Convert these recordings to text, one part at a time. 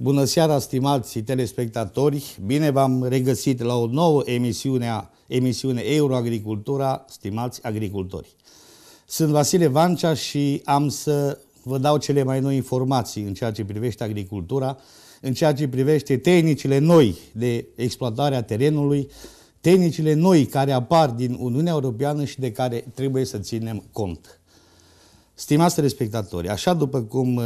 Bună seara, stimați telespectatori! Bine v-am regăsit la o nouă emisiune, emisiune Euroagricultura, stimați agricultori. Sunt Vasile Vancea și am să vă dau cele mai noi informații în ceea ce privește agricultura, în ceea ce privește tehnicile noi de exploatare a terenului, tehnicile noi care apar din Uniunea Europeană și de care trebuie să ținem cont. Stimați respectatori, așa după cum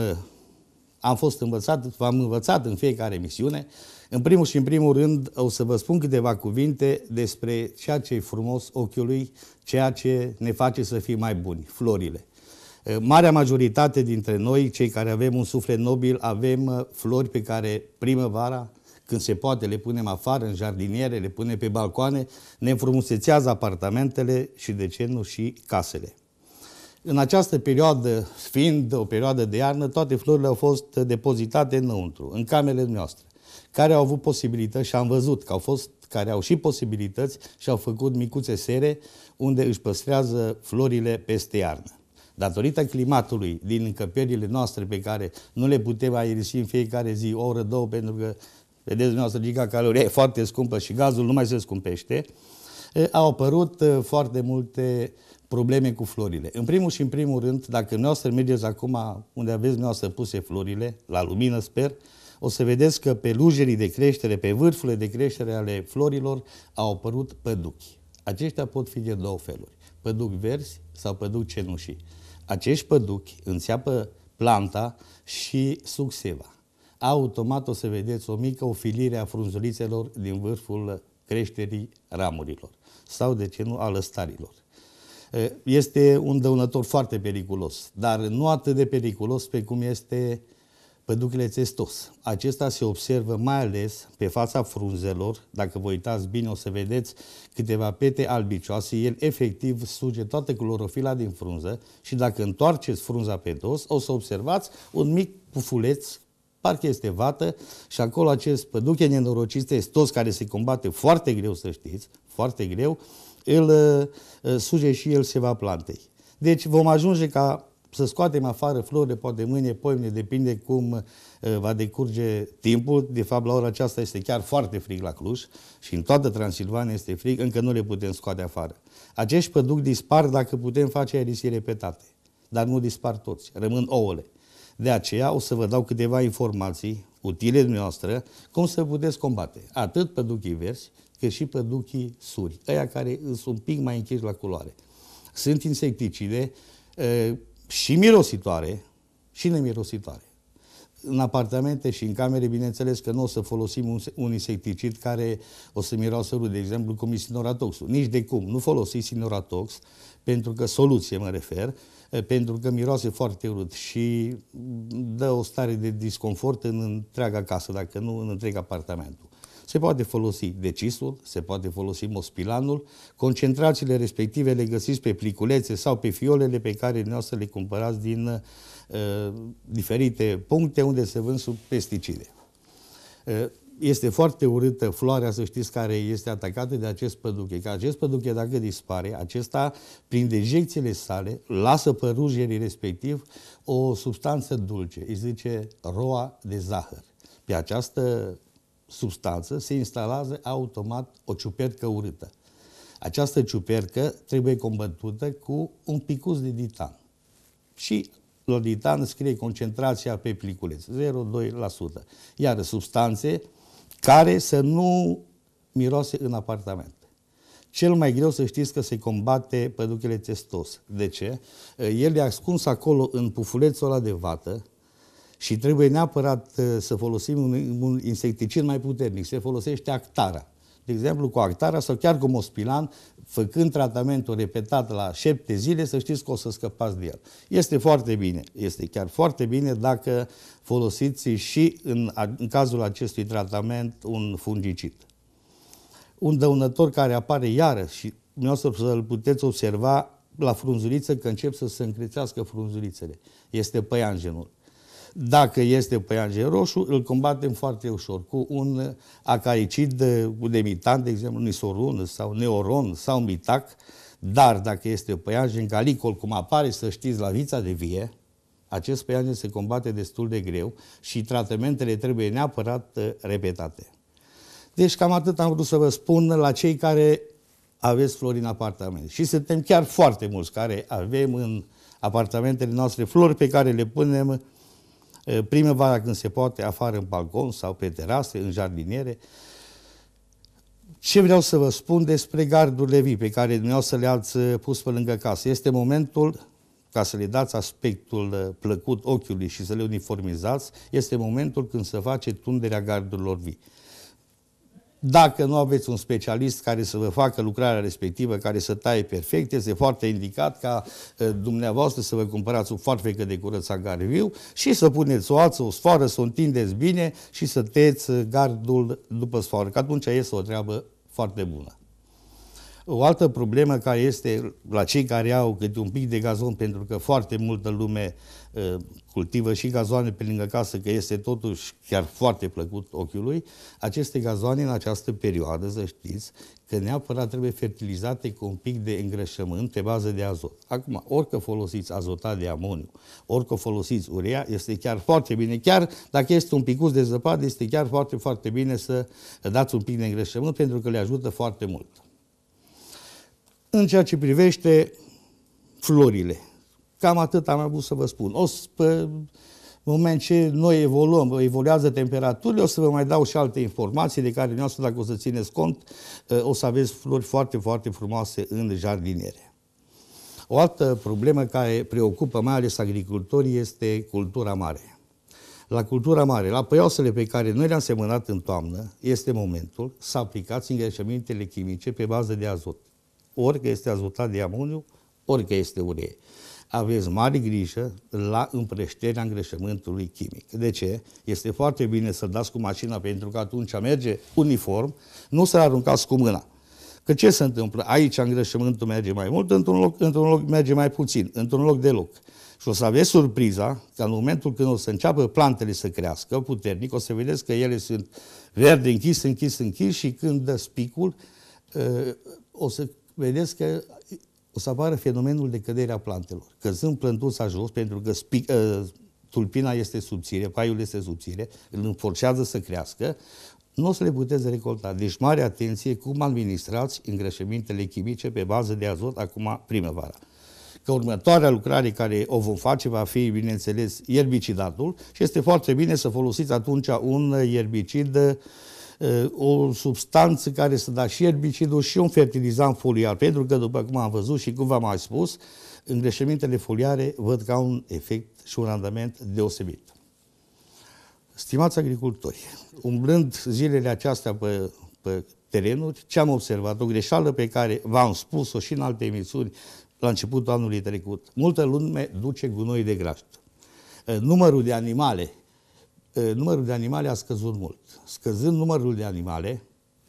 am fost învățat, v-am învățat în fiecare misiune. În primul și în primul rând o să vă spun câteva cuvinte despre ceea ce e frumos ochiului, ceea ce ne face să fim mai buni, florile. Eh, marea majoritate dintre noi, cei care avem un suflet nobil, avem eh, flori pe care primăvara, când se poate, le punem afară, în jardiniere, le punem pe balcoane, ne înfrumusețează apartamentele și, de ce nu, și casele. În această perioadă, fiind o perioadă de iarnă, toate florile au fost depozitate înăuntru, în camerele noastre, care au avut posibilități și am văzut că au fost care au și posibilități și au făcut micuțe sere unde își păstrează florile peste iarnă. Datorită climatului din încăperile noastre pe care nu le putem aerisi în fiecare zi, o oră, două, pentru că, vedeți dumneavoastră, gigacalorie e foarte scumpă și gazul nu mai se scumpește, au apărut foarte multe uh, probleme cu florile. În primul și în primul rând, dacă să mergeți acum unde aveți să puse florile, la lumină sper, o să vedeți că pe lujerii de creștere, pe vârfurile de creștere ale florilor, au apărut păduchi. Aceștia pot fi de două feluri, păduchi verzi sau păduchi cenușii. Acești păduchi înțeapă planta și succeva. Automat o să vedeți o mică ofilire a frunzulițelor din vârful creșterii ramurilor sau, de ce nu, al lăstarilor. Este un dăunător foarte periculos, dar nu atât de periculos pe cum este păducile testos. Acesta se observă mai ales pe fața frunzelor. Dacă vă uitați bine, o să vedeți câteva pete albicioase. El efectiv suge toată clorofila din frunză și dacă întoarceți frunza pe dos, o să observați un mic pufuleț parcă este vată și acolo acest păduche nenorocit estos care se combate foarte greu, să știți, foarte greu, el uh, uh, suge și el se va plantei. Deci vom ajunge ca să scoatem afară florile, poate mâine, poimne, depinde cum uh, va decurge timpul. De fapt, la ora aceasta este chiar foarte frig la Cluj și în toată Transilvania este frig, încă nu le putem scoate afară. Acești păduc dispar dacă putem face aerisii repetate, dar nu dispar toți, rămân ouăle. De aceea o să vă dau câteva informații utile dumneavoastră cum să puteți combate atât păduchii verzi, că și păduchii suri, ăia care sunt un pic mai închiși la culoare. Sunt insecticide și mirositoare și nemirositoare. În apartamente și în camere, bineînțeles că nu o să folosim un, un insecticid care o să miroasă rude, de exemplu, cum e sinoratoxul. Nici de cum. Nu folosi sinoratox, pentru că soluție mă refer, pentru că miroase foarte urât și dă o stare de disconfort în întreaga casă, dacă nu în întreg apartamentul. Se poate folosi decisul, se poate folosi mospilanul. Concentrațiile respective le găsiți pe pliculețe sau pe fiolele pe care ne să le cumpărați din uh, diferite puncte unde se vând sub pesticide. Uh, este foarte urâtă floarea, să știți, care este atacată de acest păduche. Că acest păduche, dacă dispare, acesta, prin dejecțiile sale, lasă părujerii respectiv o substanță dulce. Îi zice roa de zahăr. Pe această substanță se instalează automat o ciupercă urâtă. Această ciupercă trebuie combătută cu un picuț de ditan. Și la ditan scrie concentrația pe pliculeț, 0,2%. Iar substanțe care să nu miroase în apartament. Cel mai greu să știți că se combate păduchele testos. De ce? El e ascuns acolo în pufulețul ăla de vată, și trebuie neapărat uh, să folosim un, un insecticid mai puternic. Se folosește actara. De exemplu, cu actara sau chiar cu mospilan, făcând tratamentul repetat la șapte zile, să știți că o să scăpați de el. Este foarte bine, este chiar foarte bine dacă folosiți și în, în cazul acestui tratament un fungicid. Un dăunător care apare iarăși și o să-l puteți observa la frunzuliță că încep să se încrețească frunzulițele. Este păianjenul dacă este păianjen roșu, îl combatem foarte ușor cu un acaricid, un demitant, de exemplu, nisorun sau neoron sau mitac, dar dacă este păianjen calicol, cum apare, să știți, la vița de vie, acest păianjen se combate destul de greu și tratamentele trebuie neapărat uh, repetate. Deci cam atât am vrut să vă spun la cei care aveți flori în apartament. Și suntem chiar foarte mulți care avem în apartamentele noastre flori pe care le punem Eh, primăvara când se poate, afară în balcon sau pe terase, în jardiniere. Ce vreau să vă spun despre gardurile vii pe care dumneavoastră le-ați eh, pus pe lângă casă? Este momentul ca să le dați aspectul eh, plăcut ochiului și să le uniformizați, este momentul când se face tunderea gardurilor vii. Dacă nu aveți un specialist care să vă facă lucrarea respectivă, care să taie perfect, este foarte indicat ca eh, dumneavoastră să vă cumpărați o farfecă de curățat gar viu și să puneți o ață, o sfoară, să o întindeți bine și să teți gardul după sfoară, că atunci este o treabă foarte bună. O altă problemă care este la cei care au câte un pic de gazon, pentru că foarte multă lume uh, cultivă și gazoane pe lângă casă, că este totuși chiar foarte plăcut ochiului, aceste gazoane în această perioadă, să știți, că neapărat trebuie fertilizate cu un pic de îngrășământ pe bază de azot. Acum, orică folosiți azotat de amoniu, orică folosiți urea, este chiar foarte bine. Chiar dacă este un picuț de zăpadă, este chiar foarte, foarte bine să dați un pic de îngrășământ pentru că le ajută foarte mult. În ceea ce privește florile, cam atât am avut să vă spun. O să, pe moment ce noi evoluăm, evoluează temperaturile, o să vă mai dau și alte informații de care noi dacă o să țineți cont, ă, o să aveți flori foarte, foarte frumoase în jardiniere. O altă problemă care preocupă mai ales agricultorii este cultura mare. La cultura mare, la păioasele pe care noi le-am semănat în toamnă, este momentul să aplicați îngreșămintele chimice pe bază de azot ori că este azotat de amoniu, ori că este uree. Aveți mare grijă la împreșterea îngreșământului chimic. De ce? Este foarte bine să dați cu mașina pentru că atunci merge uniform, nu să aruncați cu mâna. Că ce se întâmplă? Aici îngreșământul merge mai mult, într-un loc, într-un loc merge mai puțin, într-un loc deloc. Și o să aveți surpriza că în momentul când o să înceapă plantele să crească puternic, o să vedeți că ele sunt verde închis, închis, închis și când dă spicul, ă, o să vedeți că o să apară fenomenul de cădere a plantelor. Căzând plântuța jos, pentru că spic, uh, ă, tulpina este subțire, paiul este subțire, îl înforcează să crească, nu o să le puteți recolta. Deci mare atenție cum administrați îngrășămintele chimice pe bază de azot acum primăvara. Că următoarea lucrare care o vom face va fi, bineînțeles, erbicidatul și este foarte bine să folosiți atunci un erbicid o substanță care să da și erbicidul și un fertilizant foliar, pentru că, după cum am văzut și cum v-am mai spus, îngreșămintele foliare văd ca un efect și un randament deosebit. Stimați agricultori, umblând zilele acestea pe, pe terenuri, ce am observat? O greșeală pe care v-am spus-o și în alte emisiuni la începutul anului trecut. Multă lume duce gunoi de graș. Numărul de animale Eh, numărul de animale a scăzut mult. Scăzând numărul de animale,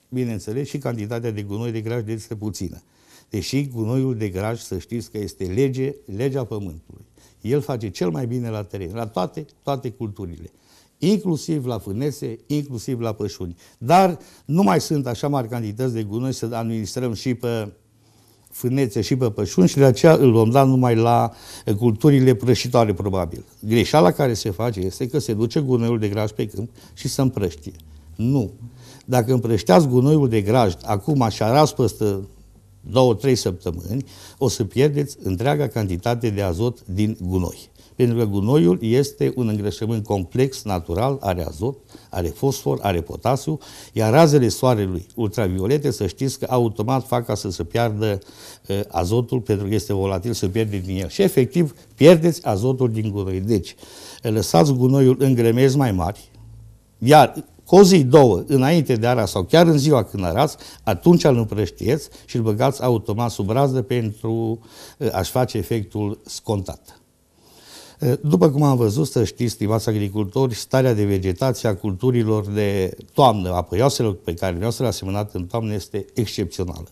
bineînțeles, și cantitatea de gunoi de graj este puțină. Deși gunoiul de graj, să știți că este lege, legea pământului. El face cel mai bine la teren, la toate, toate culturile. Inclusiv la fânese, inclusiv la pășuni. Dar nu mai sunt așa mari cantități de gunoi să administrăm și pe fânețe și pe pășuni și de aceea îl vom da numai la eh, culturile prășitoare, probabil. Greșeala care se face este că se duce gunoiul de graj pe câmp și se împrăștie. Nu. Dacă împrășteați gunoiul de graj acum și arați peste două, trei săptămâni, o să pierdeți întreaga cantitate de azot din gunoi. Pentru că gunoiul este un îngrășământ complex, natural, are azot, are fosfor, are potasiu, iar razele soarelui ultraviolete, să știți că automat fac ca să se piardă uh, azotul, pentru că este volatil, să pierde din el. Și efectiv pierdeți azotul din gunoi. Deci, lăsați gunoiul în gremezi mai mari, iar o zi, două, înainte de ara sau chiar în ziua când arați, atunci îl împrăștieți și îl băgați automat sub rază pentru uh, a-și face efectul scontat. După cum am văzut, să știți, stimați agricultori, starea de vegetație a culturilor de toamnă, a păioaselor pe care le-au să le asemănat în toamnă, este excepțională.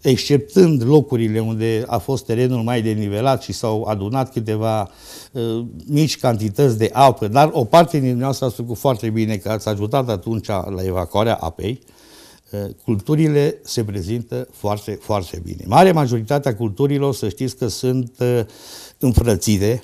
Exceptând locurile unde a fost terenul mai denivelat și s-au adunat câteva mici cantități de apă, dar o parte din dumneavoastră a făcut foarte bine că ați ajutat atunci la evacuarea apei, culturile se prezintă foarte, foarte bine. Marea majoritatea culturilor, să știți că sunt înfrățite,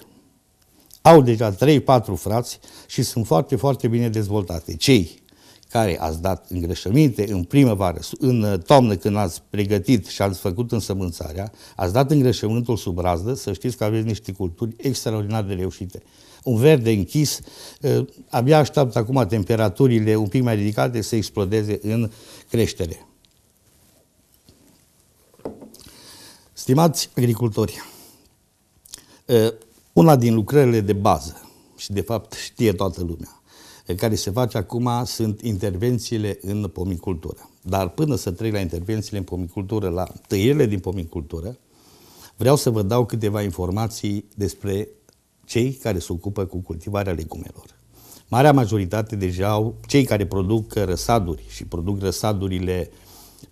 au deja 3-4 frați și sunt foarte, foarte bine dezvoltate. Cei care ați dat îngrășăminte în primăvară, în uh, toamnă când ați pregătit și ați făcut însămânțarea, ați dat îngrășământul sub razdă, să știți că aveți niște culturi extraordinar de reușite. Un verde închis, uh, abia așteaptă acum temperaturile un pic mai ridicate să explodeze în creștere. Stimați agricultori, una din lucrările de bază, și de fapt știe toată lumea, care se face acum sunt intervențiile în pomicultură. Dar până să trec la intervențiile în pomicultură, la tăierile din pomicultură, vreau să vă dau câteva informații despre cei care se ocupă cu cultivarea legumelor. Marea majoritate deja au, cei care produc răsaduri și produc răsadurile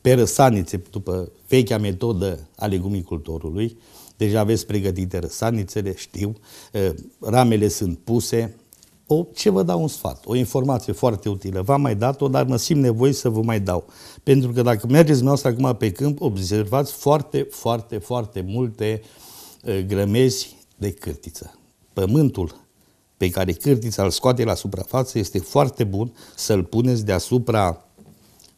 pe răsanițe după vechea metodă a legumicultorului, deja aveți pregătite răsanițele, știu, ramele sunt puse. O, ce vă dau un sfat, o informație foarte utilă. V-am mai dat-o, dar mă simt nevoie să vă mai dau. Pentru că dacă mergeți noastră acum pe câmp, observați foarte, foarte, foarte multe grămezi de cârtiță. Pământul pe care cârtița îl scoate la suprafață este foarte bun să-l puneți deasupra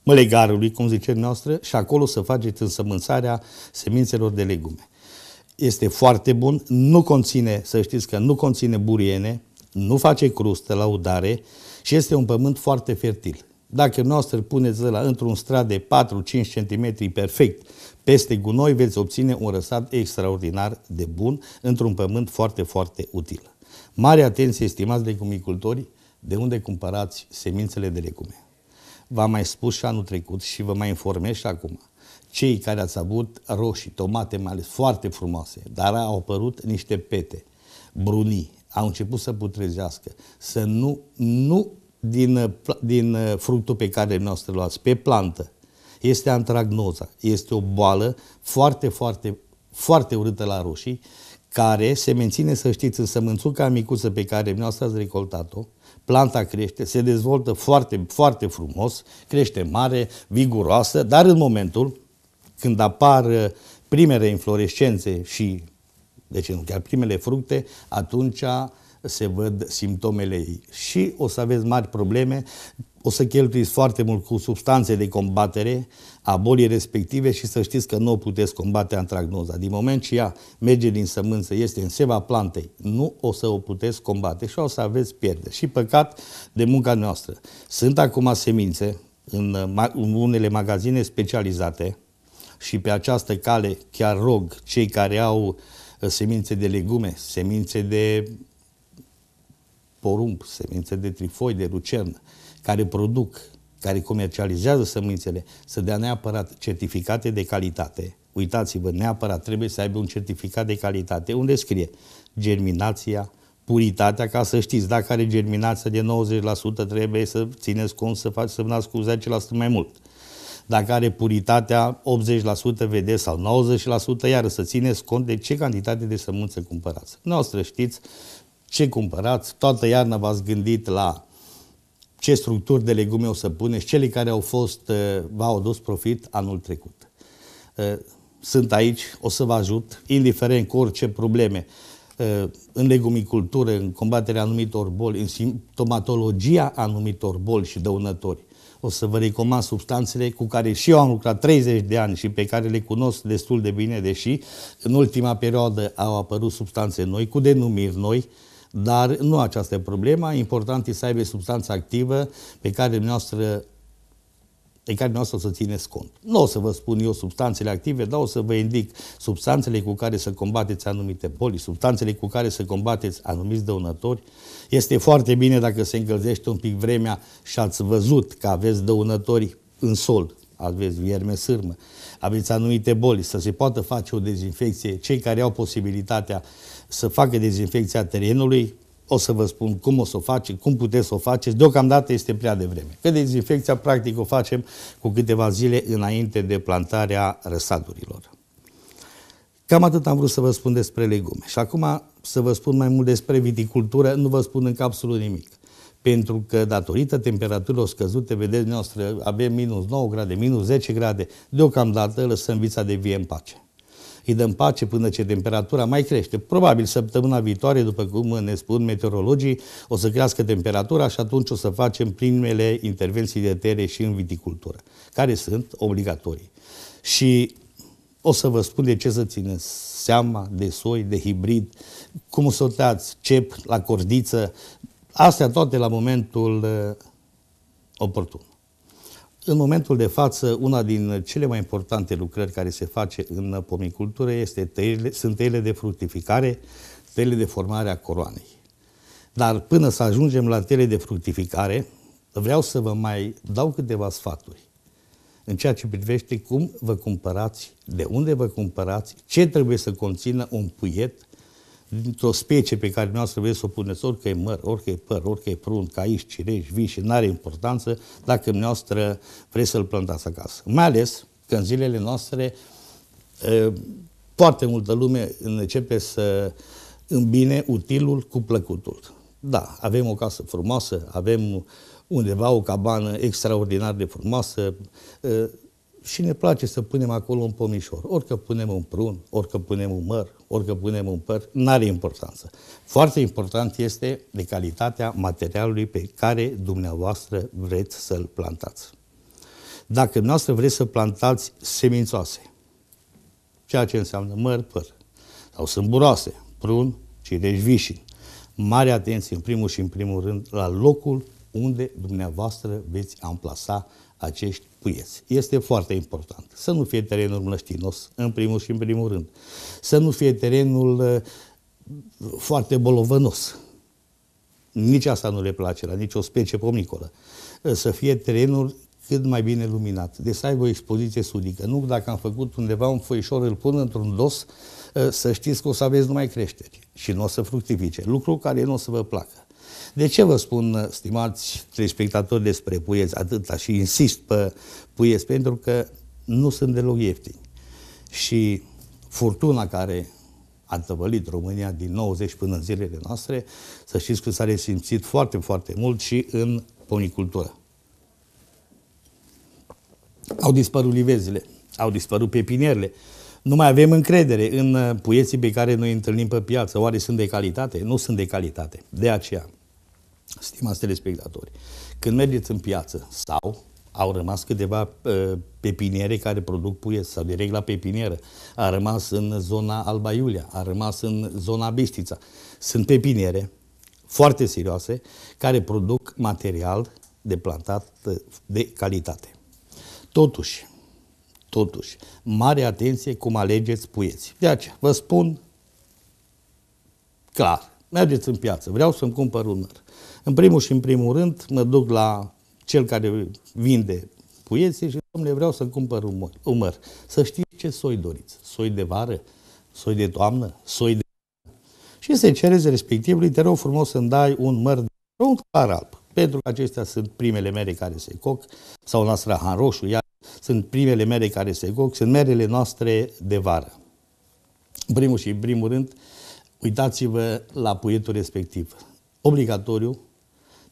mălegarului, cum zice noastră, și acolo să faceți însămânțarea semințelor de legume este foarte bun, nu conține, să știți că nu conține buriene, nu face crustă la udare și este un pământ foarte fertil. Dacă noastră puneți la într-un strat de 4-5 cm perfect peste gunoi, veți obține un răsat extraordinar de bun într-un pământ foarte, foarte util. Mare atenție, estimați legumicultori, de unde cumpărați semințele de legume. V-am mai spus și anul trecut și vă mai informez și acum cei care ați avut roșii, tomate mai ales, foarte frumoase, dar au apărut niște pete, brunii, au început să putrezească, să nu, nu din, uh, din uh, fructul pe care noastră luați, pe plantă, este antragnoza. Este o boală foarte, foarte, foarte urâtă la roșii, care se menține, să știți, în sămânțuca micuță pe care noastră ați recoltat-o, planta crește, se dezvoltă foarte, foarte frumos, crește mare, viguroasă, dar în momentul când apar uh, primele inflorescențe și, deci nu, chiar primele fructe, atunci se văd simptomele ei. Și o să aveți mari probleme, o să cheltuiți foarte mult cu substanțe de combatere a bolii respective și să știți că nu o puteți combate antragnoza. Din moment ce ea merge din sămânță, este în seva plantei, nu o să o puteți combate și o să aveți pierde. Și păcat de munca noastră. Sunt acum semințe în unele magazine specializate, și pe această cale chiar rog cei care au uh, semințe de legume, semințe de porumb, semințe de trifoi, de lucern, care produc, care comercializează semințele, să dea neapărat certificate de calitate. Uitați-vă, neapărat trebuie să aibă un certificat de calitate unde scrie germinația, puritatea, ca să știți dacă are germinația de 90%, trebuie să țineți cont să faci să cu 10% mai mult dacă are puritatea 80%, vede sau 90%, iar să țineți cont de ce cantitate de sămânță cumpărați. Noastră știți ce cumpărați, toată iarna v-ați gândit la ce structuri de legume o să puneți, cele care au fost, uh, v-au adus profit anul trecut. Uh, sunt aici, o să vă ajut, indiferent cu orice probleme uh, în legumicultură, în combaterea anumitor boli, în simptomatologia anumitor boli și dăunători o să vă recomand substanțele cu care și eu am lucrat 30 de ani și pe care le cunosc destul de bine, deși în ultima perioadă au apărut substanțe noi, cu denumiri noi, dar nu aceasta e problema. Important e să aibă substanța activă pe care dumneavoastră de care nu o să țineți cont. Nu o să vă spun eu substanțele active, dar o să vă indic substanțele cu care să combateți anumite boli, substanțele cu care să combateți anumiți dăunători. Este foarte bine dacă se încălzește un pic vremea și ați văzut că aveți dăunători în sol, aveți vierme sârmă, aveți anumite boli, să se poată face o dezinfecție. Cei care au posibilitatea să facă dezinfecția terenului, o să vă spun cum o să o faceți, cum puteți să o faceți. Deocamdată este prea devreme. Că dezinfecția practic o facem cu câteva zile înainte de plantarea răsadurilor. Cam atât am vrut să vă spun despre legume. Și acum să vă spun mai mult despre viticultură, nu vă spun încă absolut nimic. Pentru că datorită temperaturilor scăzute, vedeți noastră, avem minus 9 grade, minus 10 grade, deocamdată lăsăm vița de vie în pace îi dăm pace până ce temperatura mai crește. Probabil săptămâna viitoare, după cum ne spun meteorologii, o să crească temperatura și atunci o să facem primele intervenții de tere și în viticultură, care sunt obligatorii. Și o să vă spun de ce să țineți seama de soi, de hibrid, cum să tați cep la cordiță, astea toate la momentul eh, oportun. În momentul de față, una din cele mai importante lucrări care se face în pomicultură este tăierile, sunt tăierile de fructificare, tăierile de formare a coroanei. Dar până să ajungem la tăierile de fructificare, vreau să vă mai dau câteva sfaturi în ceea ce privește cum vă cumpărați, de unde vă cumpărați, ce trebuie să conțină un puiet, dintr-o specie pe care dumneavoastră vreți să o puneți, orică e măr, orică e păr, orică e prunt, aici, cireș, vișe, nu are importanță dacă dumneavoastră vreți să-l plantați acasă. Mai ales că în zilele noastre foarte multă lume începe să îmbine utilul cu plăcutul. Da, avem o casă frumoasă, avem undeva o cabană extraordinar de frumoasă, și ne place să punem acolo un pomișor. Orică punem un prun, orică punem un măr, ori că punem în păr, nu are importanță. Foarte important este de calitatea materialului pe care dumneavoastră vreți să-l plantați. Dacă dumneavoastră vreți să plantați semințoase, ceea ce înseamnă măr, păr, sau sunt buroase, prun, cireș, vișin, mare atenție în primul și în primul rând la locul unde dumneavoastră veți amplasa acești puieți. Este foarte important. Să nu fie terenul mlăștinos, în primul și în primul rând. Să nu fie terenul uh, foarte bolovănos. Nici asta nu le place la nicio specie pomnicolă. Uh, să fie terenul cât mai bine luminat. Deci să aibă o expoziție sudică. Nu dacă am făcut undeva un foișor, îl pun într-un dos, uh, să știți că o să aveți numai creșteri și nu o să fructifice. Lucru care nu o să vă placă. De ce vă spun, stimați telespectatori, despre puieți atâta și insist pe puieți? Pentru că nu sunt deloc ieftini. Și furtuna care a tăvălit România din 90 până în zilele noastre, să știți că s-a resimțit foarte, foarte mult și în ponicultură. Au dispărut livezile, au dispărut pepinierele, nu mai avem încredere în puieții pe care noi îi întâlnim pe piață. Oare sunt de calitate? Nu sunt de calitate. De aceea, Stimați telespectatori, când mergeți în piață sau au rămas câteva uh, pepiniere care produc puie sau direct la pepinieră. A rămas în zona Alba Iulia, a rămas în zona Bistița. Sunt pepiniere foarte serioase care produc material de plantat uh, de calitate. Totuși, totuși, mare atenție cum alegeți puieți. De aceea, vă spun clar, mergeți în piață, vreau să-mi cumpăr un măr. În primul și în primul rând mă duc la cel care vinde puieții și, domnule, vreau să cumpăr un umăr. Să știți ce soi doriți. Soi de vară, soi de toamnă, soi de... Și se cereze respectiv, te rog frumos să-mi dai un măr de un clar alb. Pentru că acestea sunt primele mere care se coc, sau un astrahan roșu, iar sunt primele mere care se coc, sunt merele noastre de vară. În primul și în primul rând, uitați-vă la puietul respectiv. Obligatoriu,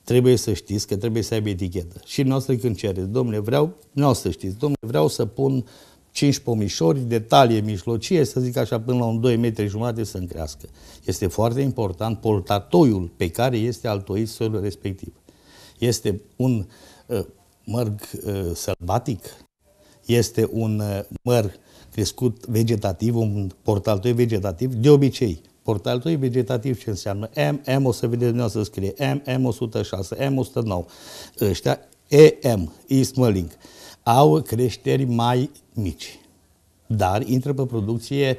trebuie să știți că trebuie să aibă etichetă. Și noastră când cereți, domnule, vreau, noastră știți, domnule, vreau să pun 5 pomișori detalii, mijlocie, să zic așa, până la un 2 metri jumate să încrească. Este foarte important portatoiul pe care este altoit soiul respectiv. Este un uh, mărg uh, sălbatic, este un uh, măr crescut vegetativ, un portatoi vegetativ, de obicei Portalul tău e vegetativ ce înseamnă M, M o să vedeți dumneavoastră scrie M, M106, M109. Ăștia EM, Ismăling, au creșteri mai mici, dar intră pe producție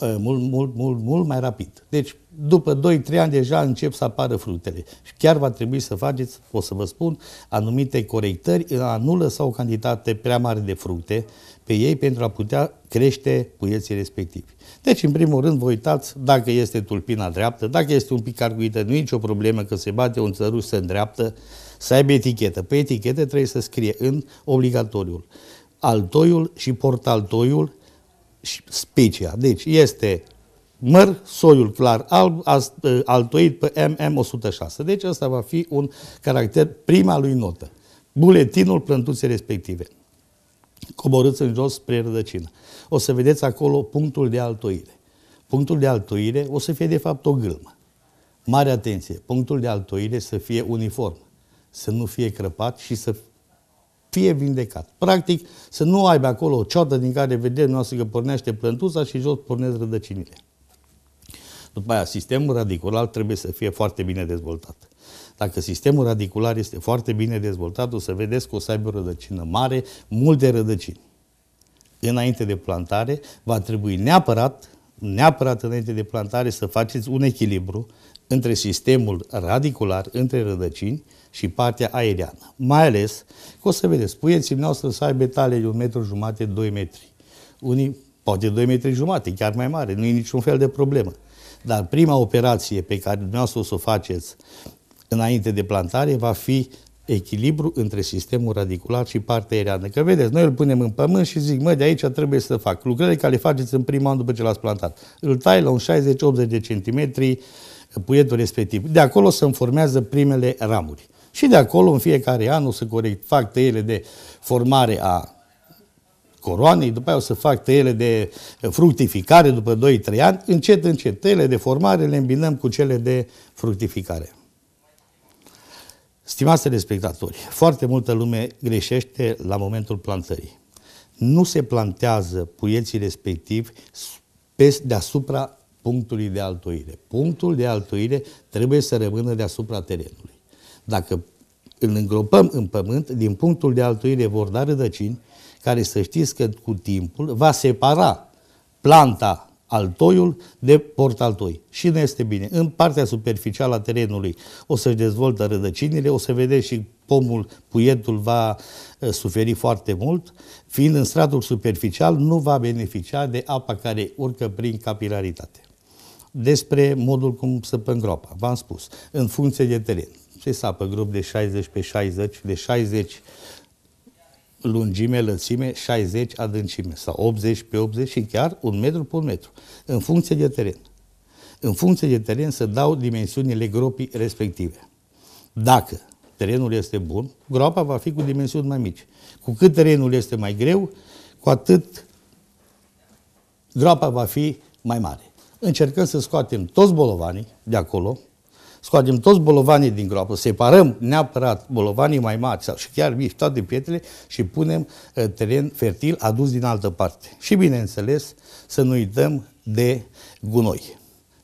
mult, mult, mult, mult mai rapid. Deci, după 2-3 ani deja încep să apară fructele. Și chiar va trebui să faceți, o să vă spun, anumite corectări în a nu lăsa o cantitate prea mare de fructe, pe ei pentru a putea crește puieții respectivi. Deci, în primul rând, vă uitați dacă este tulpina dreaptă, dacă este un pic arguită, nu e nicio problemă că se bate un țăruș să îndreaptă, să aibă etichetă. Pe etichetă trebuie să scrie în obligatoriul altoiul și portaltoiul și specia. Deci este măr, soiul clar alb, ă, altoit pe MM106. Deci asta va fi un caracter prima lui notă. Buletinul plântuței respective coborâți în jos spre rădăcină. O să vedeți acolo punctul de altoire. Punctul de altoire o să fie de fapt o gâlmă. Mare atenție, punctul de altoire să fie uniform, să nu fie crăpat și să fie vindecat. Practic, să nu aibă acolo o ciotă din care vedem noastră că pornește plântuța și jos pornesc rădăcinile. După aia, sistemul radicular trebuie să fie foarte bine dezvoltat. Dacă sistemul radicular este foarte bine dezvoltat, o să vedeți că o să aibă rădăcină mare, multe rădăcini. Înainte de plantare, va trebui neapărat, neapărat înainte de plantare, să faceți un echilibru între sistemul radicular, între rădăcini și partea aeriană. Mai ales că o să vedeți, puieții noastre să aibă tale de un metru jumate, 2 metri. Unii poate 2 metri jumate, chiar mai mare, nu e niciun fel de problemă. Dar prima operație pe care dumneavoastră o să o faceți înainte de plantare va fi echilibru între sistemul radicular și partea aeriană. Că vedeți, noi îl punem în pământ și zic, mă, de aici trebuie să fac lucrările care le faceți în primul an după ce l-ați plantat. Îl tai la un 60-80 de centimetri uh, puietul respectiv. De acolo se formează primele ramuri. Și de acolo, în fiecare an, o să corect, fac tăiele de formare a coroanei, după aia o să fac tăiele de uh, fructificare după 2-3 ani, încet, încet, tăiele de formare le îmbinăm cu cele de fructificare. Stimați telespectatori, foarte multă lume greșește la momentul plantării. Nu se plantează puieții respectivi deasupra punctului de altoire. Punctul de altoire trebuie să rămână deasupra terenului. Dacă îl îngropăm în pământ, din punctul de altoire vor da rădăcini, care să știți că cu timpul va separa planta altoiul de port altoi. Și nu este bine. În partea superficială a terenului o să-și dezvoltă rădăcinile, o să vedeți și pomul, puietul va uh, suferi foarte mult, fiind în stratul superficial, nu va beneficia de apa care urcă prin capilaritate. Despre modul cum săpăm groapa, v-am spus, în funcție de teren. Se sapă grup de 60 pe 60, de 60 lungime, lățime, 60 adâncime sau 80 pe 80 și chiar un metru pe un metru, în funcție de teren. În funcție de teren să dau dimensiunile gropii respective. Dacă terenul este bun, groapa va fi cu dimensiuni mai mici. Cu cât terenul este mai greu, cu atât groapa va fi mai mare. Încercăm să scoatem toți bolovanii de acolo, scoatem toți bolovanii din groapă, separăm neapărat bolovanii mai mari sau și chiar mici, toate pietrele și punem ă, teren fertil adus din altă parte. Și bineînțeles să nu uităm de gunoi.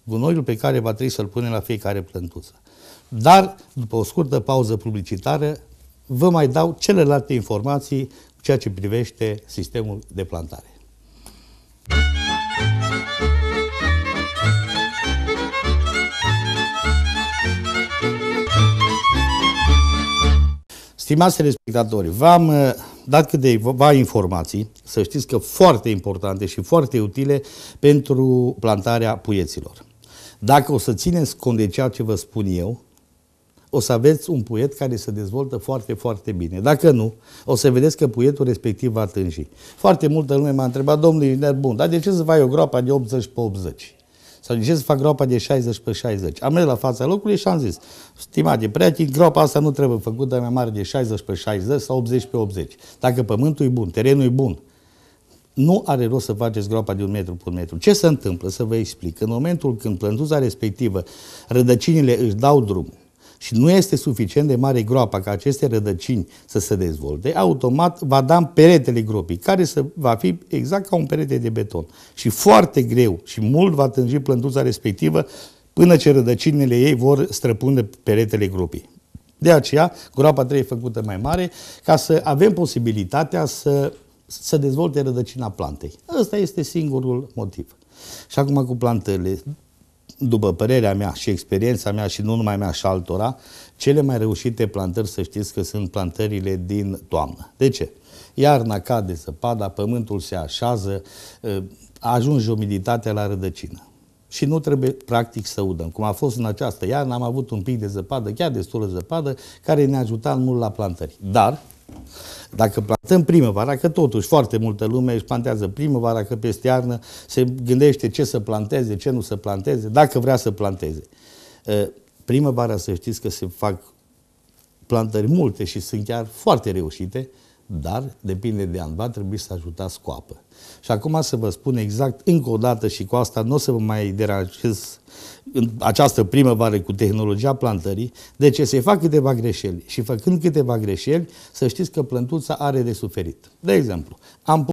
Gunoiul pe care va trebui să-l punem la fiecare plântuță. Dar, după o scurtă pauză publicitară, vă mai dau celelalte informații ceea ce privește sistemul de plantare. Stimați telespectatori, v-am uh, dat câteva informații, să știți că foarte importante și foarte utile pentru plantarea puieților. Dacă o să țineți cont de ceea ce vă spun eu, o să aveți un puiet care se dezvoltă foarte, foarte bine. Dacă nu, o să vedeți că puietul respectiv va tânji. Foarte multă lume m-a întrebat, domnul inginer bun, dar de ce să faci o groapă de 80 pe 80? să încerc să fac groapa de 60 pe 60. Am mers la fața locului și am zis, stimate prieteni, groapa asta nu trebuie făcută mai mare de 60 pe 60 sau 80 pe 80. Dacă pământul e bun, terenul e bun, nu are rost să faceți groapa de un metru pe un metru. Ce se întâmplă? Să vă explic. În momentul când plântuza respectivă, rădăcinile își dau drumul, și nu este suficient de mare groapa ca aceste rădăcini să se dezvolte, automat va da în peretele gropii, care să, va fi exact ca un perete de beton. Și foarte greu și mult va tânji plânduța respectivă până ce rădăcinile ei vor străpunde peretele gropii. De aceea, groapa trebuie făcută mai mare ca să avem posibilitatea să, să dezvolte rădăcina plantei. Ăsta este singurul motiv. Și acum cu plantele după părerea mea și experiența mea și nu numai mea și altora, cele mai reușite plantări, să știți că sunt plantările din toamnă. De ce? Iarna cade zăpada, pământul se așează, ă, ajunge umiditatea la rădăcină. Și nu trebuie practic să udăm. Cum a fost în această iarnă, am avut un pic de zăpadă, chiar destul de zăpadă, care ne-a ajutat mult la plantări. Dar dacă plantăm primăvara, că totuși foarte multă lume își plantează primăvara, că peste iarnă se gândește ce să planteze, ce nu să planteze, dacă vrea să planteze. Primăvara să știți că se fac plantări multe și sunt chiar foarte reușite, dar depinde de an. Va trebui să ajutați cu apă. Și acum să vă spun exact încă o dată și cu asta nu o să vă mai deranjez în această primăvară cu tehnologia plantării, de ce se fac câteva greșeli și făcând câteva greșeli, să știți că plântuța are de suferit. De exemplu, am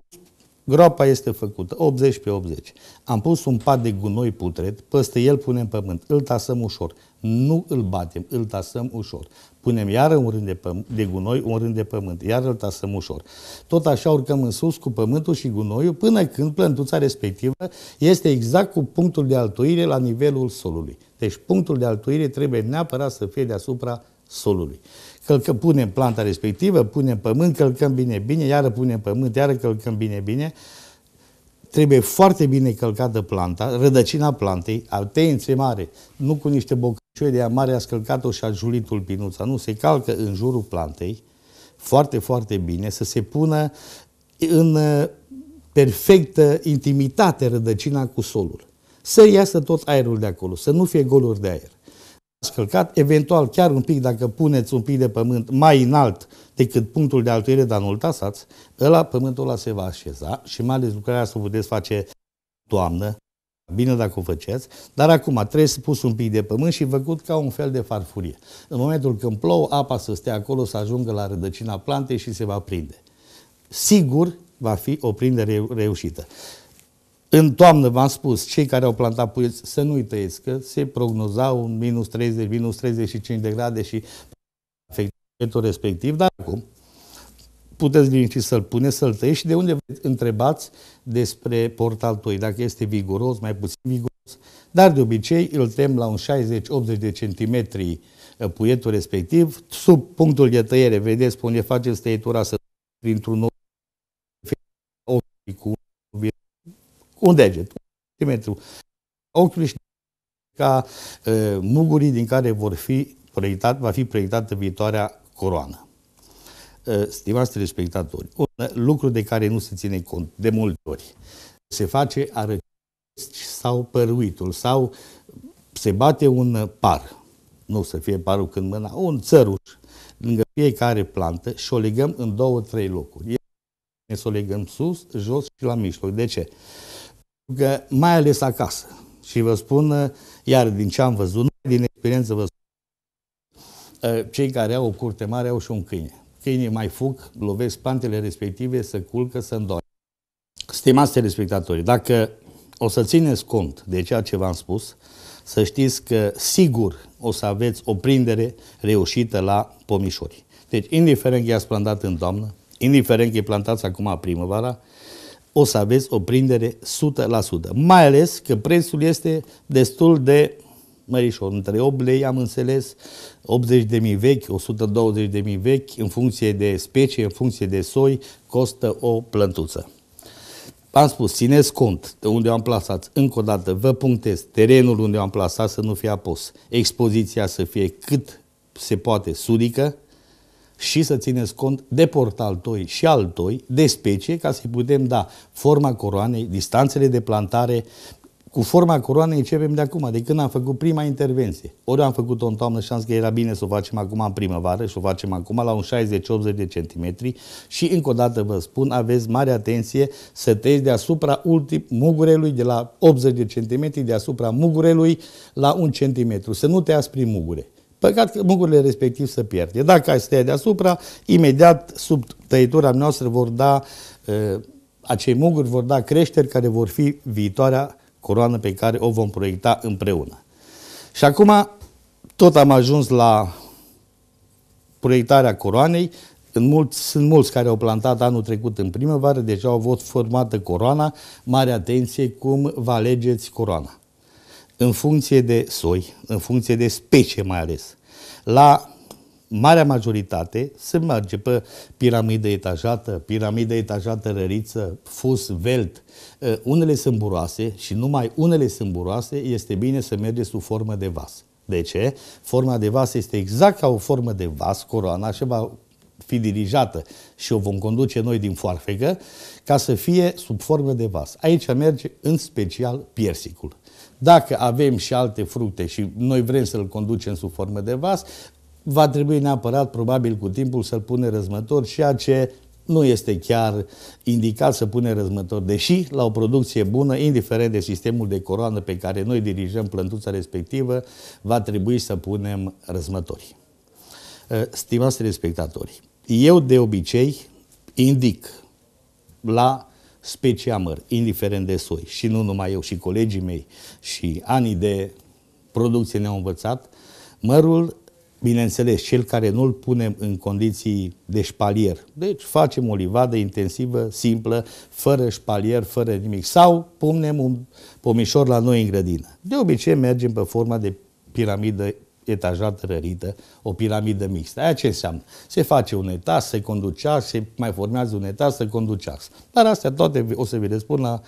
Groapa este făcută 80 pe 80. Am pus un pat de gunoi putred, peste el punem pământ, îl tasăm ușor. Nu îl batem, îl tasăm ușor. Punem iară un rând de, păm- de gunoi, un rând de pământ, iar îl tasăm ușor. Tot așa urcăm în sus cu pământul și gunoiul până când plântuța respectivă este exact cu punctul de altuire la nivelul solului. Deci punctul de altuire trebuie neapărat să fie deasupra solului călcă, punem planta respectivă, punem pământ, călcăm bine, bine, iară punem pământ, iară călcăm bine, bine. Trebuie foarte bine călcată planta, rădăcina plantei, atenție mare, nu cu niște bocăcioi de amare a călcat o și a julit tulpinuța, nu, se calcă în jurul plantei, foarte, foarte bine, să se pună în uh, perfectă intimitate rădăcina cu solul. Să iasă tot aerul de acolo, să nu fie goluri de aer scălcat, eventual chiar un pic, dacă puneți un pic de pământ mai înalt decât punctul de altuire, dar nu-l tasați, ăla, pământul ăla se va așeza și mai ales lucrarea să o puteți face toamnă, bine dacă o faceți. dar acum trebuie să pus un pic de pământ și făcut ca un fel de farfurie. În momentul când plouă, apa să stea acolo, să ajungă la rădăcina plantei și se va prinde. Sigur, va fi o prindere reușită. În toamnă v-am spus, cei care au plantat puieți să nu-i tăieți, că se prognozau un minus 30, minus 35 de grade și afectul respectiv, dar acum puteți liniști să-l puneți, să-l tăiești și de unde întrebați despre portal 2, dacă este viguros, mai puțin viguros, dar de obicei îl tem la un 60-80 de centimetri uh, puietul respectiv, sub punctul de tăiere, vedeți unde faceți tăietura să printr-un nou cu un deget, un centimetru ochiului și ca e, mugurii din care vor fi proiectat, va fi proiectată viitoarea coroană. E, stimați telespectatori, un lucru de care nu se ține cont de multe ori. Se face arăcesc sau păruitul sau se bate un par, nu să fie parul când mâna, un țăruș lângă fiecare plantă și o legăm în două, trei locuri. Ne să o legăm sus, jos și la mijloc. De ce? că mai ales acasă. Și vă spun, iar din ce am văzut, din experiență vă spun, ă, cei care au o curte mare au și un câine. Câinii mai fug, lovesc plantele respective, să culcă, să îndoară. Stimați telespectatori, dacă o să țineți cont de ceea ce v-am spus, să știți că sigur o să aveți o prindere reușită la pomișori. Deci, indiferent că i-ați plantat în doamnă, indiferent că e plantați acum primăvara, o să aveți o prindere 100%. Mai ales că prețul este destul de mărișor, între 8 lei am înțeles, 80 de mii vechi, 120 de mii vechi, în funcție de specie, în funcție de soi, costă o plântuță. Am spus, țineți cont de unde am plasat. Încă o dată, vă punctez terenul unde am plasat să nu fie apus. Expoziția să fie cât se poate sudică, și să țineți cont de portal toi, și altoi, de specie, ca să-i putem da forma coroanei, distanțele de plantare. Cu forma coroanei începem de acum, de când am făcut prima intervenție. Ori am făcut-o în toamnă și am zis că era bine să o facem acum în primăvară și o facem acum la un 60-80 de centimetri și încă o dată vă spun, aveți mare atenție să tezi deasupra ultim mugurelui de la 80 de centimetri, deasupra mugurelui la un centimetru, să nu te prin mugure. Păcat că mugurile respectiv să pierde. Dacă ai stea deasupra, imediat sub tăietura noastră vor da, acei muguri vor da creșteri care vor fi viitoarea coroană pe care o vom proiecta împreună. Și acum tot am ajuns la proiectarea coroanei. În mulți, sunt mulți care au plantat anul trecut în primăvară, deja au fost formată coroana. Mare atenție cum vă alegeți coroana în funcție de soi, în funcție de specie mai ales. La marea majoritate se merge pe piramidă etajată, piramidă etajată răriță, fus, velt. Eh, unele sunt buroase și numai unele sunt buroase, este bine să merge sub formă de vas. De ce? Forma de vas este exact ca o formă de vas, coroana, și va fi dirijată și o vom conduce noi din foarfecă, ca să fie sub formă de vas. Aici merge în special piersicul. Dacă avem și alte fructe și noi vrem să-l conducem sub formă de vas, va trebui neapărat, probabil cu timpul, să-l pune răzmător, ceea ce nu este chiar indicat să pune răzmător, deși la o producție bună, indiferent de sistemul de coroană pe care noi dirijăm plântuța respectivă, va trebui să punem răzmători. Eh, stimați respectatori, eu de obicei indic la specia măr, indiferent de soi, și nu numai eu, și colegii mei, și anii de producție ne-au învățat, mărul, bineînțeles, cel care nu-l punem în condiții de șpalier. Deci facem o livadă intensivă, simplă, fără șpalier, fără nimic. Sau punem un pomișor la noi în grădină. De obicei mergem pe forma de piramidă etajată rărită, o piramidă mixtă. Aia ce înseamnă? Se face un etaj, se conducea, se mai formează un etaj, se conducea. Dar astea toate o să vi le spun la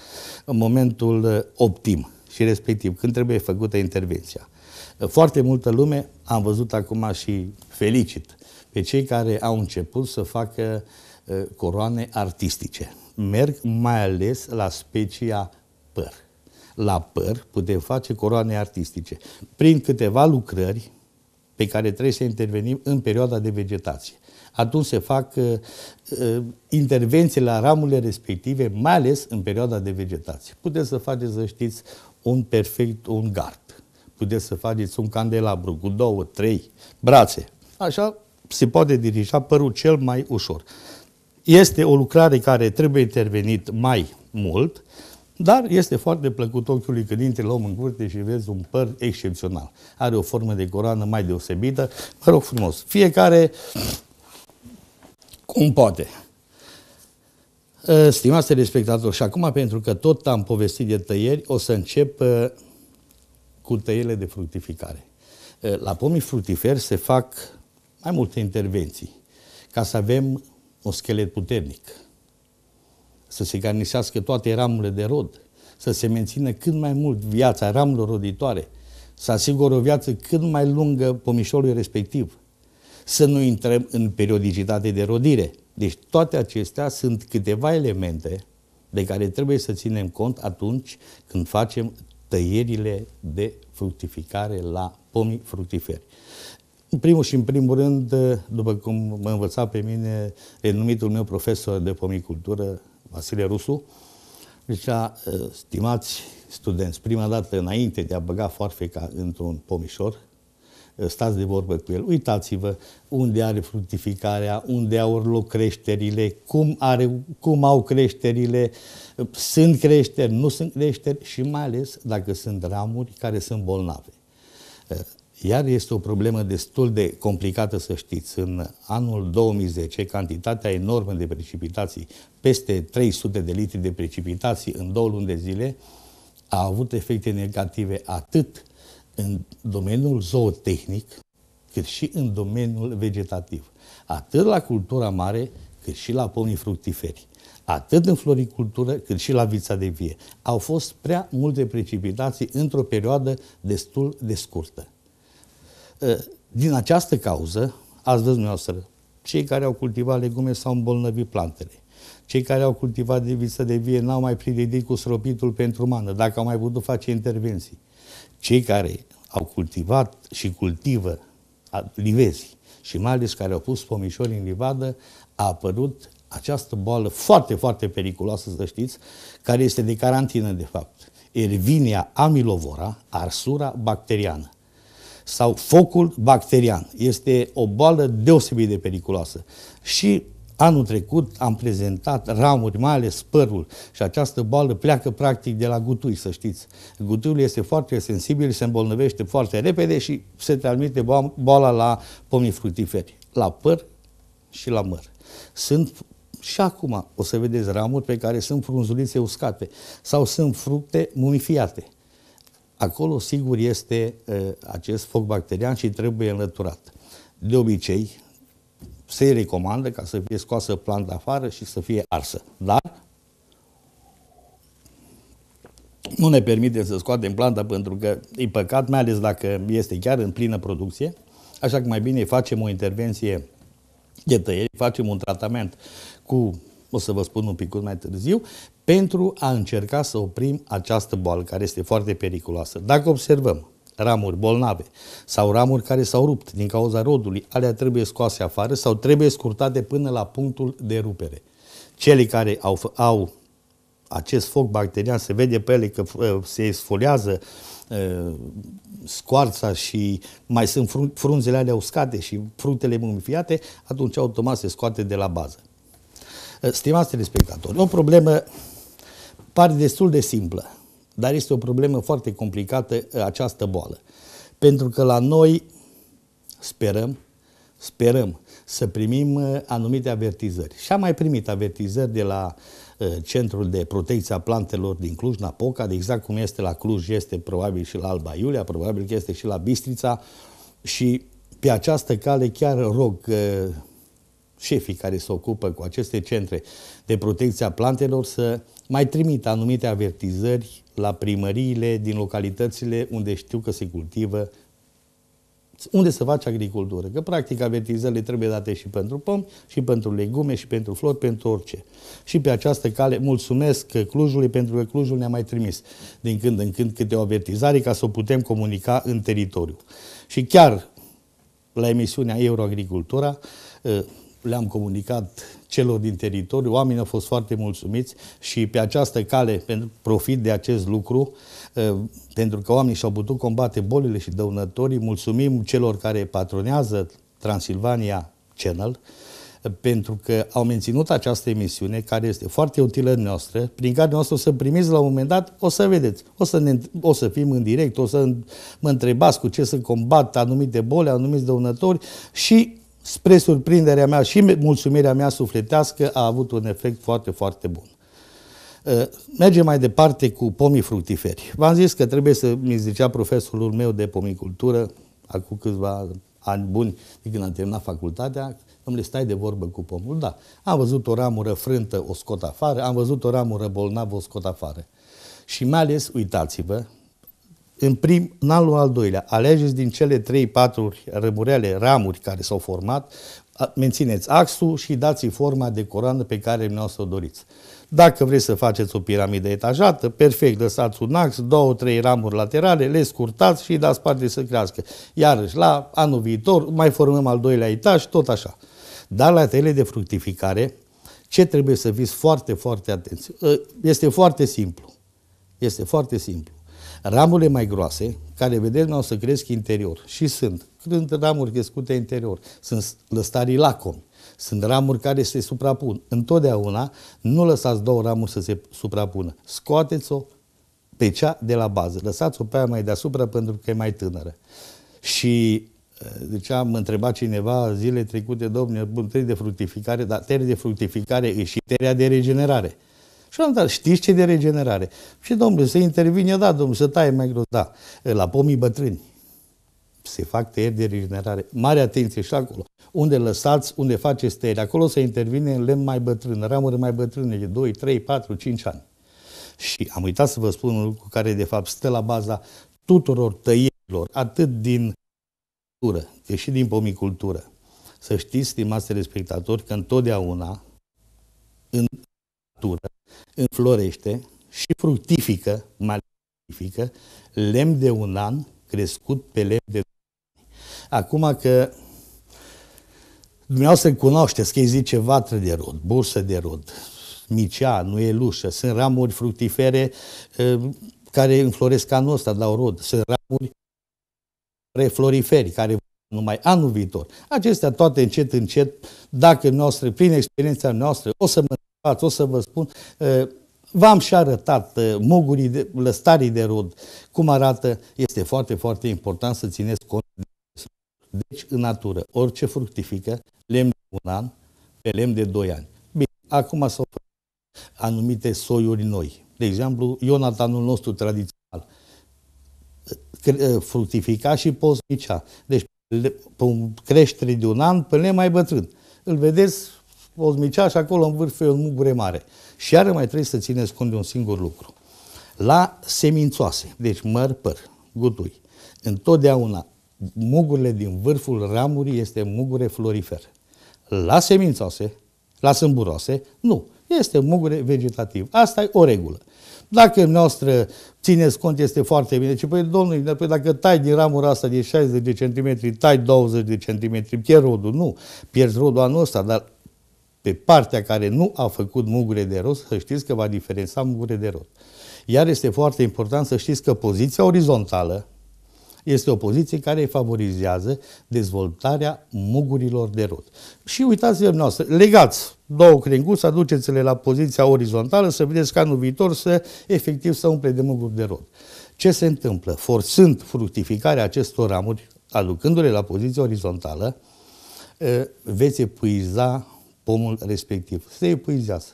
momentul uh, optim și respectiv când trebuie făcută intervenția. Uh, foarte multă lume, am văzut acum și felicit pe cei care au început să facă uh, coroane artistice. Merg mai ales la specia păr la păr putem face coroane artistice prin câteva lucrări pe care trebuie să intervenim în perioada de vegetație. Atunci se fac uh, uh, intervenții la ramurile respective, mai ales în perioada de vegetație. Puteți să faceți, să știți, un perfect, un gard. Puteți să faceți un candelabru cu două, trei brațe. Așa se poate dirija părul cel mai ușor. Este o lucrare care trebuie intervenit mai mult, dar este foarte plăcut ochiului când intri la om în curte și vezi un păr excepțional. Are o formă de coroană mai deosebită. Mă rog frumos, fiecare cum poate. Ă, stimați respectatori, și acum pentru că tot am povestit de tăieri, o să încep ă, cu tăiele de fructificare. Ă, la pomii fructiferi se fac mai multe intervenții ca să avem un schelet puternic să se garnisească toate ramurile de rod, să se mențină cât mai mult viața ramurilor roditoare, să asigură o viață cât mai lungă pomișorului respectiv, să nu intrăm în periodicitate de rodire. Deci toate acestea sunt câteva elemente de care trebuie să ținem cont atunci când facem tăierile de fructificare la pomii fructiferi. În primul și în primul rând, după cum mă învăța pe mine renumitul meu profesor de pomicultură, Vasile Rusu, zicea, stimați studenți, prima dată înainte de a băga foarfeca într-un pomișor, stați de vorbă cu el, uitați-vă unde are fructificarea, unde au loc creșterile, cum, are, cum au creșterile, sunt creșteri, nu sunt creșteri și mai ales dacă sunt ramuri care sunt bolnave. Iar este o problemă destul de complicată, să știți. În anul 2010, cantitatea enormă de precipitații, peste 300 de litri de precipitații în două luni de zile, a avut efecte negative atât în domeniul zootehnic, cât și în domeniul vegetativ. Atât la cultura mare, cât și la pomii fructiferi. Atât în floricultură, cât și la vița de vie. Au fost prea multe precipitații într-o perioadă destul de scurtă. Ă, din această cauză, ați văzut dumneavoastră, cei care au cultivat legume s-au îmbolnăvit plantele. Cei care au cultivat de viță de vie n-au mai privit cu sropitul pentru mană, dacă au mai putut face intervenții. Cei care au cultivat și cultivă livezi și mai ales care au pus pomișori în livadă, a apărut această boală foarte, foarte periculoasă, să știți, care este de carantină, de fapt. Ervinia amilovora, arsura bacteriană sau focul bacterian. Este o boală deosebit de periculoasă. Și anul trecut am prezentat ramuri, mai ales părul și această boală pleacă practic de la gutui, să știți. Gutuiul este foarte sensibil, se îmbolnăvește foarte repede și se transmite boala la pomii fructiferi, la păr și la măr. Sunt și acum o să vedeți ramuri pe care sunt frunzulițe uscate sau sunt fructe mumifiate acolo sigur este acest foc bacterian și trebuie înlăturat. De obicei, se recomandă ca să fie scoasă planta afară și să fie arsă. Dar nu ne permitem să scoatem planta pentru că e păcat, mai ales dacă este chiar în plină producție. Așa că mai bine facem o intervenție de tăiere, facem un tratament cu, o să vă spun un pic mai târziu, pentru a încerca să oprim această boală care este foarte periculoasă. Dacă observăm ramuri bolnave sau ramuri care s-au rupt din cauza rodului, alea trebuie scoase afară sau trebuie scurtate până la punctul de rupere. Cele care au, au acest foc bacterian, se vede pe ele că uh, se exfoliază uh, scoarța și mai sunt frunzele alea uscate și fructele mumifiate, atunci automat se scoate de la bază. Uh, stimați telespectatori, o problemă Pare destul de simplă, dar este o problemă foarte complicată ă, această boală. Pentru că la noi sperăm, sperăm să primim ă, anumite avertizări. Și am mai primit avertizări de la ă, Centrul de Protecție a Plantelor din Cluj-Napoca, de exact cum este la Cluj, este probabil și la Alba Iulia, probabil că este și la Bistrița și pe această cale chiar rog șefii care se ocupă cu aceste centre de protecție a plantelor să mai trimit anumite avertizări la primăriile din localitățile unde știu că se cultivă, unde se face agricultură. Că, practic, avertizările trebuie date și pentru pom, și pentru legume, și pentru flori, pentru orice. Și pe această cale mulțumesc Clujului pentru că Clujul ne-a mai trimis din când în când câte o avertizare ca să o putem comunica în teritoriu. Și chiar la emisiunea Euroagricultura, ă, le-am comunicat celor din teritoriu, oamenii au fost foarte mulțumiți și pe această cale pentru, profit de acest lucru, eh, pentru că oamenii și-au putut combate bolile și dăunătorii. Mulțumim celor care patronează Transilvania Channel, eh, pentru că au menținut această emisiune care este foarte utilă noastră, prin care noastră o să primiți la un moment dat, o să vedeți, o să, ne, o să fim în direct, o să mă întrebați cu ce să combat anumite boli, anumiți dăunători și spre surprinderea mea și mulțumirea mea sufletească, a avut un efect foarte, foarte bun. Uh, mergem mai departe cu pomii fructiferi. V-am zis că trebuie să mi zicea profesorul meu de pomicultură, acum câțiva ani buni, de când am terminat facultatea, domnule, stai de vorbă cu pomul. Da, am văzut o ramură frântă, o scot afară, am văzut o ramură bolnavă, o scot afară. Și mai ales, uitați-vă, în, prim, în anul al doilea, alegeți din cele 3-4 rămurele, ramuri care s-au format, mențineți axul și dați forma de coroană pe care să o doriți. Dacă vreți să faceți o piramidă etajată, perfect, lăsați un ax, două, trei ramuri laterale, le scurtați și dați parte să crească. Iarăși, la anul viitor, mai formăm al doilea etaj, tot așa. Dar la tele de fructificare, ce trebuie să fiți foarte, foarte atenți? Ă, este foarte simplu. Este foarte simplu. Ramurile mai groase, care vedeți, nu o să cresc interior. Și sunt. Sunt ramuri crescute interior. Sunt lăstarii lacom. Sunt ramuri care se suprapun. Întotdeauna nu lăsați două ramuri să se suprapună. Scoateți-o pe cea de la bază. Lăsați-o pe aia mai deasupra pentru că e mai tânără. Și eh, deci am întrebat cineva zile trecute, domnule, bun, de fructificare, dar terii de fructificare e și terea de regenerare. Și am dat, știți ce de regenerare? Și domnule, se intervine, da, domnule, se taie mai greu, da, la pomii bătrâni. Se fac tăieri de regenerare. Mare atenție și acolo. Unde lăsați, unde faceți tăieri, acolo se intervine în lemn mai bătrân, ramuri mai bătrâne de 2, 3, 4, 5 ani. Și am uitat să vă spun un lucru care de fapt stă la baza tuturor tăierilor, atât din cultură, cât și din pomicultură. Să știți, stimați telespectatori, că întotdeauna în natură înflorește și fructifică, malifică lemn de un an crescut pe lemn de Acum că dumneavoastră cunoașteți că zice vatră de rod, bursă de rod, micea, nu e lușă, sunt ramuri fructifere ă, care înfloresc anul ăsta, dau rod, sunt ramuri refloriferi care numai anul viitor. Acestea toate încet, încet, dacă noastră, prin experiența noastră, o să o să vă spun, eh, v-am și arătat eh, mugurii, de, lăstarii de rod, cum arată, este foarte, foarte important să țineți cont de deci, în natură, orice fructifică, lemn de un an, pe lemn de doi ani. Bine, acum s-au făcut anumite soiuri noi. De exemplu, Ionatanul nostru tradițional eh, fructifica și poznicea. Deci, pe un creștere de un an, pe lemn mai bătrân. Îl vedeți Ozmicea și acolo în vârf e un mugure mare. Și iară mai trebuie să țineți cont de un singur lucru. La semințoase, deci măr, păr, gutui, întotdeauna mugurile din vârful ramurii este mugure florifer. La semințoase, la sâmburoase, nu. Este mugure vegetativ. Asta e o regulă. Dacă noastră țineți cont, este foarte bine. Și deci, păi, domnule, păi dacă tai din ramura asta de 60 de centimetri, tai 20 de centimetri, pierzi rodul. Nu, pierzi rodul anul ăsta, dar pe partea care nu a făcut mugure de rost, să știți că va diferența mugure de rost. Iar este foarte important să știți că poziția orizontală este o poziție care favorizează dezvoltarea mugurilor de rot. Și uitați-vă noastră, legați două crenguți, aduceți-le la poziția orizontală să vedeți ca anul viitor să efectiv să umple de muguri de rot. Ce se întâmplă? Forțând fructificarea acestor ramuri, aducându-le la poziția orizontală, eh, veți epuiza pomul respectiv, să se epuizează.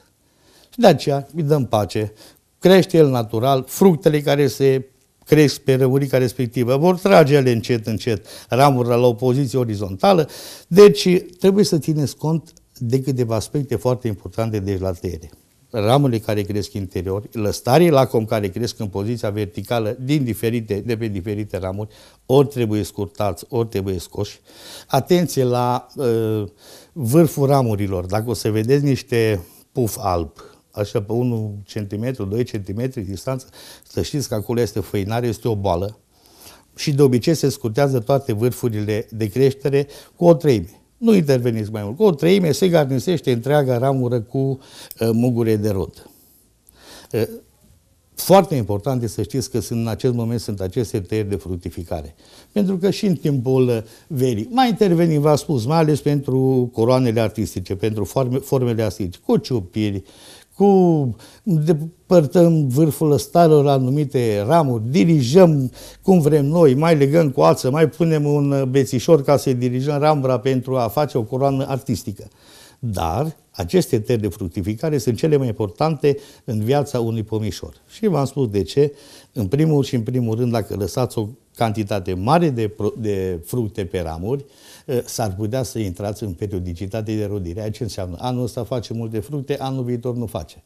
Și de aceea îi dăm pace. Crește el natural, fructele care se cresc pe rămurica respectivă, vor trage ele încet, încet, ramurile la o poziție orizontală. Deci trebuie să țineți cont de câteva aspecte foarte importante de la tăiere ramurile care cresc interior, lăstarii lacom care cresc în poziția verticală din diferite, de pe diferite ramuri, ori trebuie scurtați, ori trebuie scoși. Atenție la uh, vârful ramurilor. Dacă o să vedeți niște puf alb, așa pe 1 cm, 2 cm distanță, să știți că acolo este făinare, este o boală și de obicei se scurtează toate vârfurile de creștere cu o treime nu interveniți mai mult. Cu o treime se garnisește întreaga ramură cu uh, mugure de rod. Uh, foarte important este să știți că sunt, în acest moment sunt aceste tăieri de fructificare. Pentru că și în timpul uh, verii, mai intervenim, v-am spus, mai ales pentru coroanele artistice, pentru forme, formele artistice, cu ciupiri, cu depărtăm vârful ăstarelor anumite ramuri, dirijăm cum vrem noi, mai legăm cu ață, mai punem un bețișor ca să-i dirijăm rambra pentru a face o coroană artistică. Dar aceste teri de fructificare sunt cele mai importante în viața unui pomișor. Și v-am spus de ce. În primul și în primul rând, dacă lăsați o cantitate mare de, de fructe pe ramuri, eh, s-ar putea să intrați în periodicitate de rodire. Aia ce înseamnă? Anul ăsta face multe fructe, anul viitor nu face.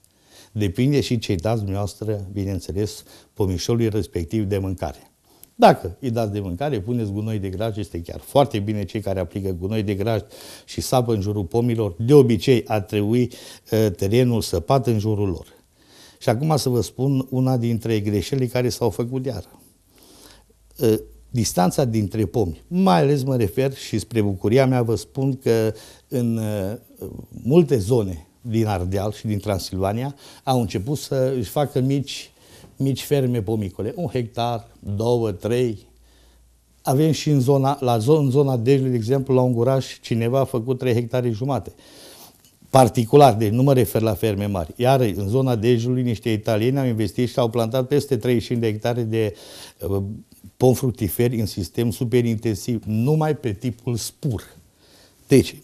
Depinde și ce dați dumneavoastră, bineînțeles, pomișorului respectiv de mâncare. Dacă îi dați de mâncare, puneți gunoi de graj, este chiar foarte bine cei care aplică gunoi de graj și sapă în jurul pomilor. De obicei ar trebui eh, terenul săpat în jurul lor și acum să vă spun una dintre greșelile care s-au făcut iară. Ă, distanța dintre pomi, mai ales mă refer și spre bucuria mea vă spun că în ă, multe zone din Ardeal și din Transilvania au început să își facă mici, mici ferme pomicole, un hectar, două, trei, avem și în zona, la zon, în zona Dejului, de exemplu, la Unguraș, cineva a făcut trei hectare jumate particular, deci nu mă refer la ferme mari. Iar în zona Dejului, niște italieni au investit și au plantat peste 35 de hectare de uh, pom fructiferi în sistem super intensiv, numai pe tipul spur. Deci,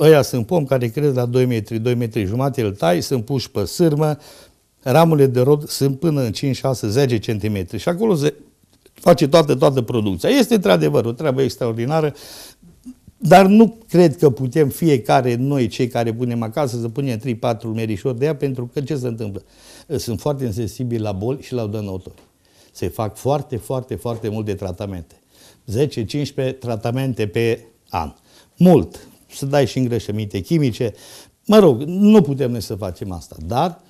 ăia sunt pom care cresc la 2 metri, 2 metri jumate, îl tai, sunt puși pe sârmă, ramurile de rod sunt până în 5, 6, 10 cm și acolo se face toată, toată producția. Este într-adevăr o treabă extraordinară dar nu cred că putem fiecare noi, cei care punem acasă, să punem 3-4 merișori de ea, pentru că ce se întâmplă? Sunt foarte sensibili la boli și la dănători. Se fac foarte, foarte, foarte multe tratamente. 10-15 tratamente pe an. Mult. Să dai și îngrășăminte chimice. Mă rog, nu putem noi să facem asta, dar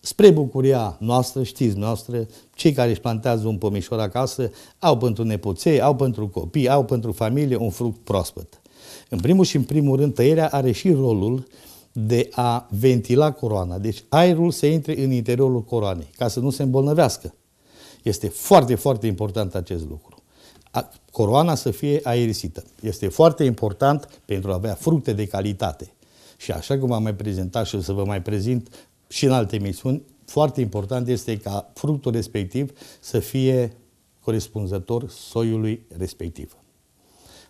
spre bucuria noastră, știți noastră, cei care își plantează un pomișor acasă au pentru nepoței, au pentru copii, au pentru familie un fruct proaspăt. În primul și în primul rând, tăierea are și rolul de a ventila coroana. Deci aerul se intre în interiorul coroanei, ca să nu se îmbolnăvească. Este foarte, foarte important acest lucru. A, coroana să fie aerisită. Este foarte important pentru a avea fructe de calitate. Și așa cum am mai prezentat și o să vă mai prezint și în alte emisiuni, foarte important este ca fructul respectiv să fie corespunzător soiului respectiv.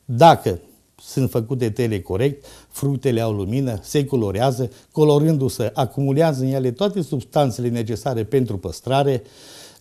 Dacă sunt făcute telecorect, fructele au lumină, se colorează, colorându-se acumulează în ele toate substanțele necesare pentru păstrare,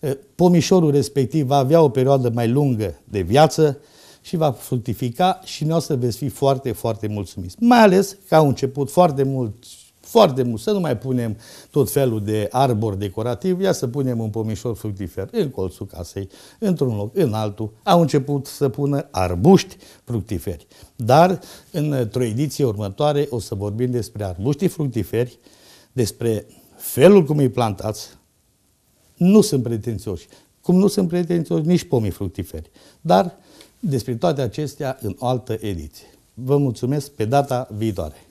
eh, pomișorul respectiv va avea o perioadă mai lungă de viață și va fructifica și noi o să veți fi foarte, foarte mulțumiți. Mai ales că au început foarte mulți foarte mult. Să nu mai punem tot felul de arbor decorativ, ia să punem un pomișor fructifer în colțul casei, într-un loc, în altul. Au început să pună arbuști fructiferi. Dar într-o ediție următoare o să vorbim despre arbuștii fructiferi, despre felul cum îi plantați. Nu sunt pretențioși, cum nu sunt pretențioși nici pomii fructiferi. Dar despre toate acestea în altă ediție. Vă mulțumesc pe data viitoare!